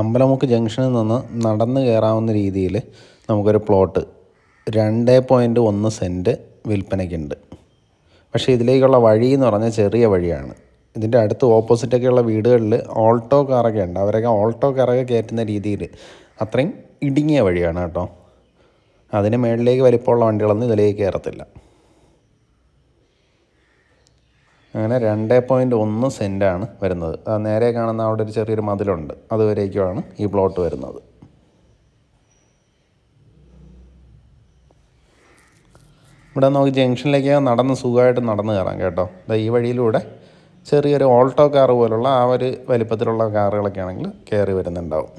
അമ്പലമുക്ക് ജംഗ്ഷനിൽ നിന്ന് നടന്ന് കയറാവുന്ന രീതിയിൽ നമുക്കൊരു പ്ലോട്ട് രണ്ട് പോയിൻറ്റ് ഒന്ന് സെൻറ്റ് വിൽപ്പനയ്ക്കുണ്ട് പക്ഷേ ഇതിലേക്കുള്ള വഴി എന്ന് പറഞ്ഞാൽ ചെറിയ വഴിയാണ് ഇതിൻ്റെ അടുത്ത് ഓപ്പോസിറ്റൊക്കെയുള്ള വീടുകളിൽ ഓൾട്ടോ കാറൊക്കെ ഉണ്ട് അവരൊക്കെ ഓൾട്ടോ കാറൊക്കെ കയറ്റുന്ന രീതിയിൽ അത്രയും ഇടുങ്ങിയ വഴിയാണ് കേട്ടോ അതിന് മേളിലേക്ക് വലിപ്പമുള്ള വണ്ടികളൊന്നും ഇതിലേക്ക് കയറത്തില്ല അങ്ങനെ രണ്ട് പോയിൻ്റ് ഒന്ന് സെൻറ്റാണ് വരുന്നത് നേരെ കാണുന്ന അവിടെ ഒരു ചെറിയൊരു മതിലുണ്ട് അതുവരേക്കുമാണ് ഈ പ്ലോട്ട് വരുന്നത് ഇവിടെ നമുക്ക് ജംഗ്ഷനിലേക്ക് നടന്ന് സുഖമായിട്ട് നടന്ന് കയറാം കേട്ടോ ഈ വഴിയിലൂടെ ചെറിയൊരു ഓൾട്ടോ കാർ പോലുള്ള ആ ഒരു വലിപ്പത്തിലുള്ള കാറുകളൊക്കെ ആണെങ്കിൽ കയറി വരുന്നുണ്ടാവും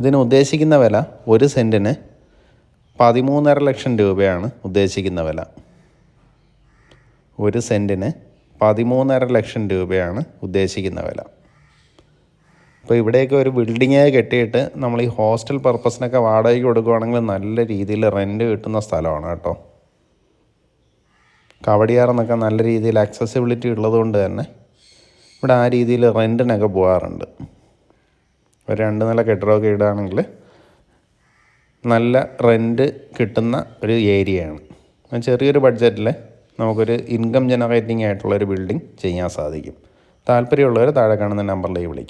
ഇതിന് ഉദ്ദേശിക്കുന്ന വില ഒരു സെൻറ്റിന് പതിമൂന്നര ലക്ഷം രൂപയാണ് ഉദ്ദേശിക്കുന്ന വില ഒരു സെൻറ്റിന് പതിമൂന്നര ലക്ഷം രൂപയാണ് ഉദ്ദേശിക്കുന്ന വില അപ്പോൾ ഇവിടെയൊക്കെ ഒരു ബിൽഡിങ് കെട്ടിയിട്ട് നമ്മൾ ഈ ഹോസ്റ്റൽ പർപ്പസിനൊക്കെ വാടകയ്ക്ക് കൊടുക്കുവാണെങ്കിൽ നല്ല രീതിയിൽ റെൻറ്റ് കിട്ടുന്ന സ്ഥലമാണ് കേട്ടോ കവടിയാറെന്നൊക്കെ നല്ല രീതിയിൽ അക്സസിബിലിറ്റി ഉള്ളതുകൊണ്ട് തന്നെ ഇവിടെ ആ രീതിയിൽ റെൻറ്റിനൊക്കെ പോകാറുണ്ട് ഒരു രണ്ട് നില കെട്ടിടമൊക്കെ ഇടുകയാണെങ്കിൽ നല്ല റെൻറ്റ് കിട്ടുന്ന ഒരു ഏരിയയാണ് ചെറിയൊരു ബഡ്ജറ്റിൽ നമുക്കൊരു ഇൻകം ജനറേറ്റിംഗ് ആയിട്ടുള്ളൊരു ബിൽഡിംഗ് ചെയ്യാൻ സാധിക്കും താല്പര്യമുള്ളവർ താഴെ കാണുന്ന നമ്പറിലേക്ക് വിളിക്കും